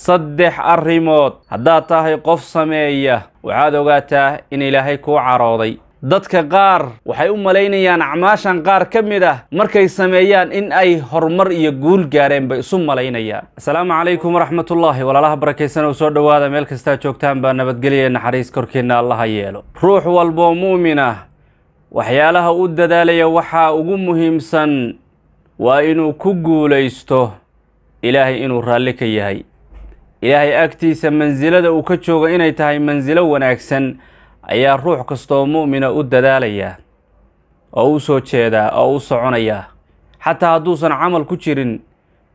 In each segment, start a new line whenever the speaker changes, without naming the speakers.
saddex arrimood haddaad tahay qof sameeya waxaad ogaataa in ilaahay kuu carooday dadka qaar waxay u malaynayaan acmaashan qaar ka mid ah markay sameeyaan in ay horumar iyo guul gaareen bay isu malaynayaan asalaamu calaykum waraxmatullaahi walaalaha barakaysan oo soo dhowaada meel kastaa joogtaan baa nabadgelya naxariis korkeenna allaha yeelo ruux walboo muumin ah waxyaalaha u dadaalaya waxaa ugu muhiimsan waa inuu ku guulaysto ilaahay inuu raalli ka yahay ilaahay agtiisa mansilada uu ka joogo inay tahay mansilo wanaagsan ayaa ruux kastoo mu'mina u dadaalaya oo u soo jeedaa oo u soconaya xataa hadduusan camal ku jirin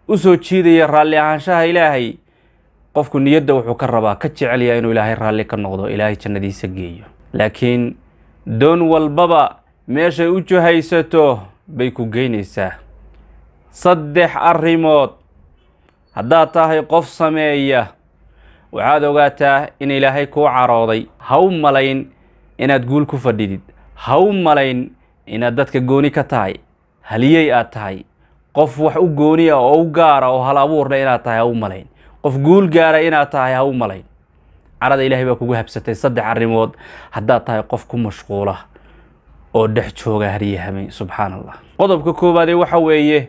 u soo jiidaya raalli ahaanshaha ilaahay qofku niyadda wuxuu ka rabaa ka jecelayaa inuu ilaahay raalli ka noqdo ilaahay jannadiisa geeyo laakiin doon walbaba meeshay u jahaysato bay ku geynaysaa saddex arrimood haddaad tahay qof sameeya waxaad ogaataa in ilaahay kuu carooday ha u malayn inaad guul ku fadhidid ha u malayn inaad dadka gooni ka tahay haliyey aad tahay qof wax u gooniya ah oo u gaara oo hal abuurna inaad tahay ha u malayn qof guul gaara inaad tahay ha u malayn carada ilaahay baa kugu habsatay saddex arrimood haddaad tahay qof ku mashquula oo dhex jooga haryahamay habeen subxaan allah qodobka koowaadee waxa weeye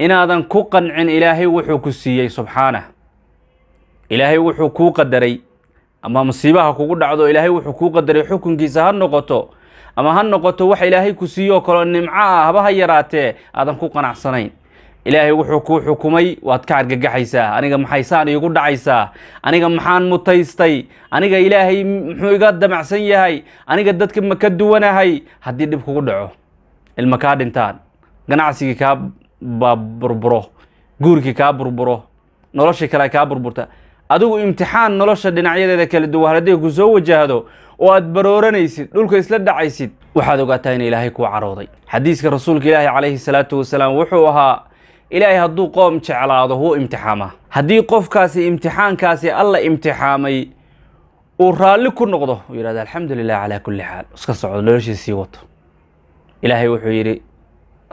inaadan ku qancin ilaahay wuxuu ku siiyey subxaanah ilaahay wuxuu kuu qadaray ama musiibaha kugu dhacdo ilaahay wuxuu kuu qadaray xukunkiisa ha noqoto ama ha noqoto wax ilaahay ku siiyoo kaloo nimco ah haba ha yaraatee aadan ku qanacsanayn ilaahay wuxuu kuu xukumay waad ka argagaxaysaa aniga maxaysaan iigu dhacaysaa aniga maxaan mutaystay aniga ilaahay muxuu iga damacsan yahay aniga dadka ma ka duwanahay haddii dhib kugu dhaco ilma kaa dhintaan ganacsigii kaa ba burburo guurkii kaa burburo noloshii kale kaa burburta adigu imtixaan nolosha dhinacyadeeda kala duwan haddii ku soo wajahdo oo aad barooranaysid dhulka isla dhacaysid waxaad ogaataa in ilaahay kuu carooday xadiiska rasuulka ilaahay calayhi salaatu wasalaam wuxuu ahaa ilaahay hadduu qoom jeclaado wuu imtixaamaa haddii qofkaasi imtixaankaasi alla imtixaamay uu raalli ku noqdo u yidhahda alxamdu lilah calaa kulli xaal iska socdo noloshii sii wato ilaahay wuxuu yidhi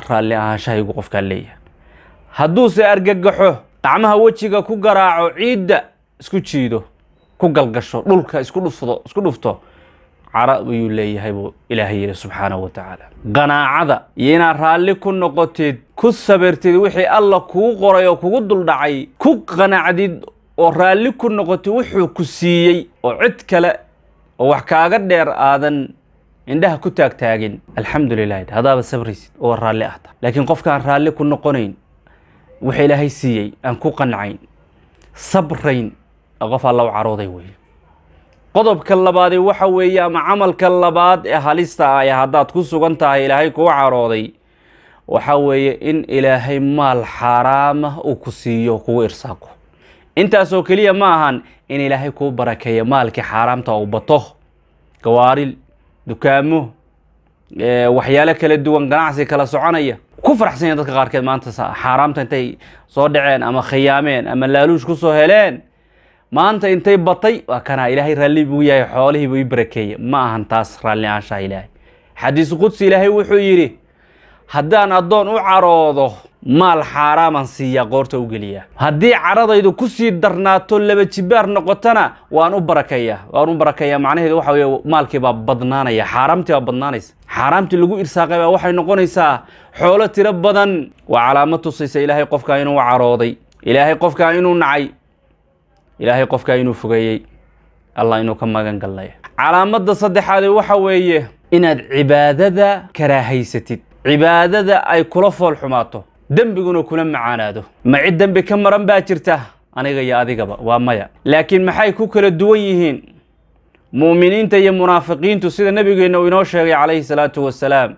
raalli ahaanshahaygu qofkaa leeyahay hadduuse argagaxo gacmaha wejiga ku garaaco ciidda isku jiido ku galgasho dhulka isku dhufdo isku dhufto cara ayuu leeyahay buu ilaahay yidhi subxaanahu wa tacaala qanaacada iyo inaad raalli ku noqotid ku sabirtid wixii alla kuu qoray oo kugu duldhacay ku qanacdid oo raalli ku noqotid wuxuu ku siiyey oo cid kale oo wax kaaga dheer aadan indhaha ku taagtaagin alxamdulilahi hadaaba sabrisid oo raalli ah laakiin qofkaan raalli ku noqonayn waxa ilaahay siiyey aan ku qancayn sabrayn qof alla u carooday wey qodobka labaadi waxa weeye ama camalka labaad ee halista ah haddaad ku sugan tahay ilaahay kuu carooday waxa weeye in ilaahay maal xaaraama uu ku siiyo kugu irsaaqo intaasoo keliya ma ahan in ilaahay kuu barakeeya maalkii xaaraamta uu bato gawaaril dukaamo waxyaalo kala duwan ganacsi kala soconaya ku faraxsan faraxsanya dadka qaarkeed maanta xaaraamta intay soo dhaceen ama khiyaameen ama laaluush kusoo heleen maanta intay batay waa kanaa ilaahay raalli buu yahay xoolihii buu i barakeeyey ma ahan taas raalli aanshaha ilaahay xadiis qudsi ilaahay wuxuu yidhi haddaan addoon u caroodo maal xaaraaman siiyaa qoorta u geliyaa haddii caradaydu kusii darnaato laba jibaar noqotana waan u barakayaa waan u barakayaa macnaheedu waxa wey maalkiibaa badnaanaya xaaraamtii baa badnaanaysa xaaraamtii lagu irsaaqay baa waxay noqonaysaa xoolo tiro badan waa calaamad tusaysa ilaahay qofkaa inuu carooday ilaahay qofkaa inuu nacay ilaahay qofkaa inuu fogeeyey allah inuu ka magan galnaya calaamadda saddexaade waxa weeye inaad cibaadada karaahaysatid cibaadada ay kula fool xumaato dembiguna kula macaanaado ma cid dembi ka maran baa jirta aniga iyo adigaba waa maya laakiin maxay ku kala duwan yihiin mu'miniinta iyo munaafiqiintu sida nebigeenna uu inoo sheegay calayhi salaatu wasalaam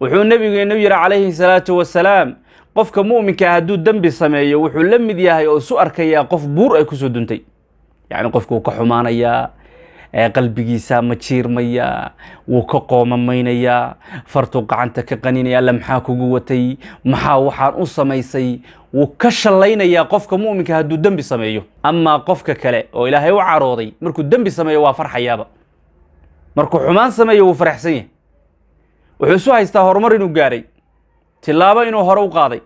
wuxuu nebigeennu yidhi calayhi salaatu wasalaam qofka mu'minkaa ah hadduu dembi sameeyo wuxuu la mid yahay oo isu arkayaa qof buur ay kusoo duntay yacni qofkuu ka xumaanayaa qalbigiisa ma jiirmaya wuu ka qoomamaynaya fartuu gacanta ka qaninaya alla maxaa kugu watay maxaa waxaan u samaysay wuu ka shallaynayaa qofka muuminka hadduu dembi sameeyo amaa qofka kale oo ilaahay u carooday markuu dembi sameeyo waa farxayaaba markuu xumaan sameeyo wuu faraxsan yahay wuxuu isu haystaa horumar inuu gaaray tilaabo inuu hore u qaaday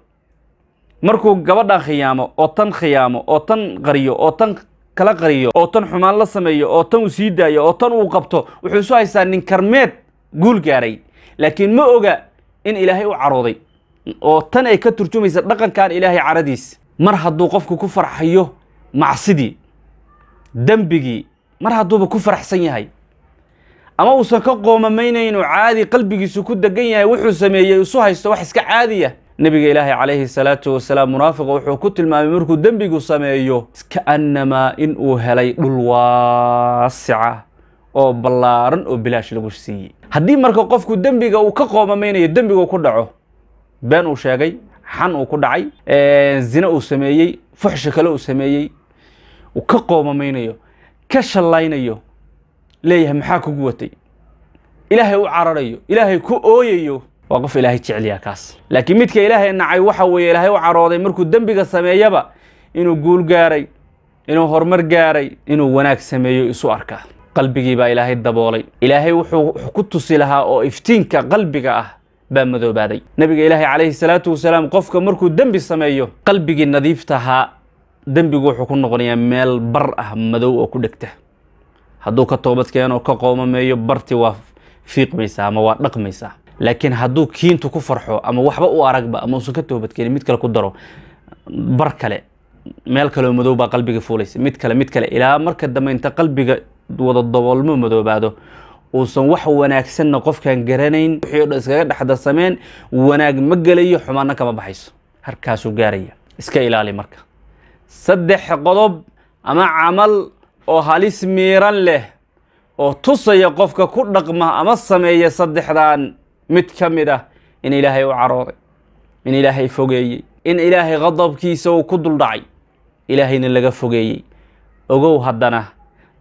markuu gabadhan khiyaamo oo tan khiyaamo oo tan qariyo oo tan kala qariyo oo tan xumaan la sameeyo oo tan uu sii daayo oo tan uu qabto wuxuu isu haystaa nin karmeed guul gaaray laakiin ma oga in ilaahay u carooday oo tan ay ka turjumaysa dhaqankan ilaahay caradiis mar hadduu qofku ku farxayo macsidii dembigii mar hadduuba ku faraxsan yahay ama uusan ka qoomamaynaynu caadi qalbigiisu ku degan yahay wuxuu sameeyey isu haysto wax iska caadiya nebiga ilaahay calayhi salaatu wasalaam munaafiqa wuxuu ku tilmaamay markuu dembigu sameeyo ka'annamaa in uu helay dhul waasica oo ballaaran oo bilaash lagu siiyey haddii marka qofku dembiga uu ka qoomamaynayo dembigu ku dhaco been uu sheegay xan uu ku dhacay zine uu sameeyey fuxsha kale uu sameeyey uu ka qoomamaynayo ka shallaynayo leeyahay maxaa kugu watay ilaahay u cararayo ilaahay ku ooyayo waa qof ilaahay jecelyaa kaas laakiin midka ilaahay nacay waxa weeye ilaahay u carooday markuu dembiga sameeyaba inuu guul gaaray inuu horumar gaaray inuu wanaag sameeyo isu arkaa qalbigii baa ilaahay daboolay ilaahay wuxuu ku tusi lahaa oo iftiinka qalbiga ah baa madoobaaday nabiga ilaahay calayhi salaatu wasalaam qofka markuu dembi sameeyo qalbigii nadiiftahaa dembigu wuxuu ku noqonayaa meel bar ah madow oo ku dhegta hadduu ka toobad oo ka qoomameeyo bartii waa fiiqmaysaa ama waa dhaqmaysaa laakiin hadduu kiintu ku farxo ama waxba u aragba ama uusan ka toobadkeeni mid kale ku daro bar kale meel kaleoo madow baa qalbiga fuulaysa mid kale mid kale ilaa marka dambe inta qalbiga wada daboolmo madoobaado uusan wax wanaagsanna qofkaan garanayn wixii o dhan iskaga dhexdarsameen wanaag ma gelayo xumaanna kama baxayso harkaasuu gaaraya iska ilaali marka saddex qodob ama camal oo halis miiran leh oo tusaya qofka ku dhaqma ama sameeya saddexdan mid ka mid ah in ilaahay u carooday in ilaahay fogeeyey in ilaahay qadabkiisa uu ku duldhacay ilaahayna laga fogeeyey ogow haddana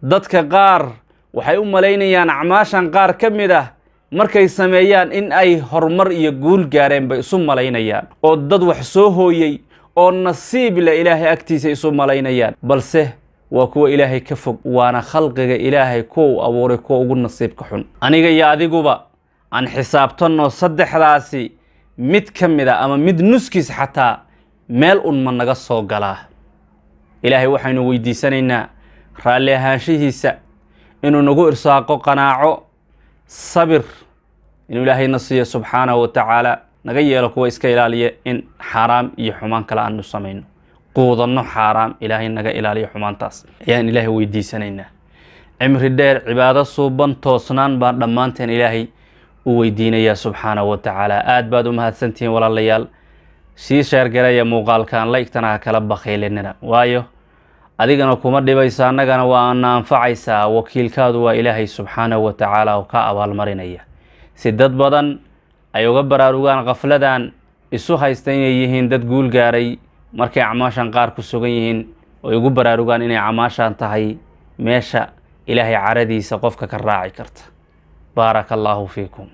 dadka qaar waxay u malaynayaan acmaashan qaar ka mid ah markay sameeyaan in ay horumar iyo guul gaareen bay isu malaynayaan oo dad wax soo hooyey oo nasiib le ilaahay agtiisa isu malaynayaan balse waa kuwa ilaahay ka fog waana khalqiga ilaahay kuwa u abuuray kuwa ugu nasiibka xun aniga iyo adiguba aan xisaabtanno saddexdaasi mid ka mid a ah ama mid nuskiis xataa meel un ma naga soo galaa ilaahay waxaynu weydiisanaynaa raalli ahaanshihiisa inuu nagu irsaaqo qanaaco sabir inuu ilaahay na siiyo subxaanahu wa tacaala naga yeelo kuwa iska ilaaliya in xaaraam iyo xumaan kale aanu samayno quudanno xaaraam ilaahay naga ilaaliyo xumaantaas ayaan ilaahay weydiisanaynaa cimri dheer cibaado suuban toosnaan baan dhammaanteen ilaahay u weydiinayaa subxaana wa tacaala aad baad u mahadsantihiin walaalayaal sii sheergaraya muuqaalkan laigtana ha kala bakaylinina waayo adigana kuma dhibaysa annagana waana anfacaysaa wakiilkaadu waa ilaahay subxaana wa tacaala oo ka abaalmarinaya si dad badan ay uga baraarugaan kafladan isu haysta inay yihiin dad guul gaaray markay camaashan qaar ku sugan yihiin oy ugu baraarugaan inay camaashan tahay meesha ilaahay caradiisa qofka ka raaci karta بارك الله فيكم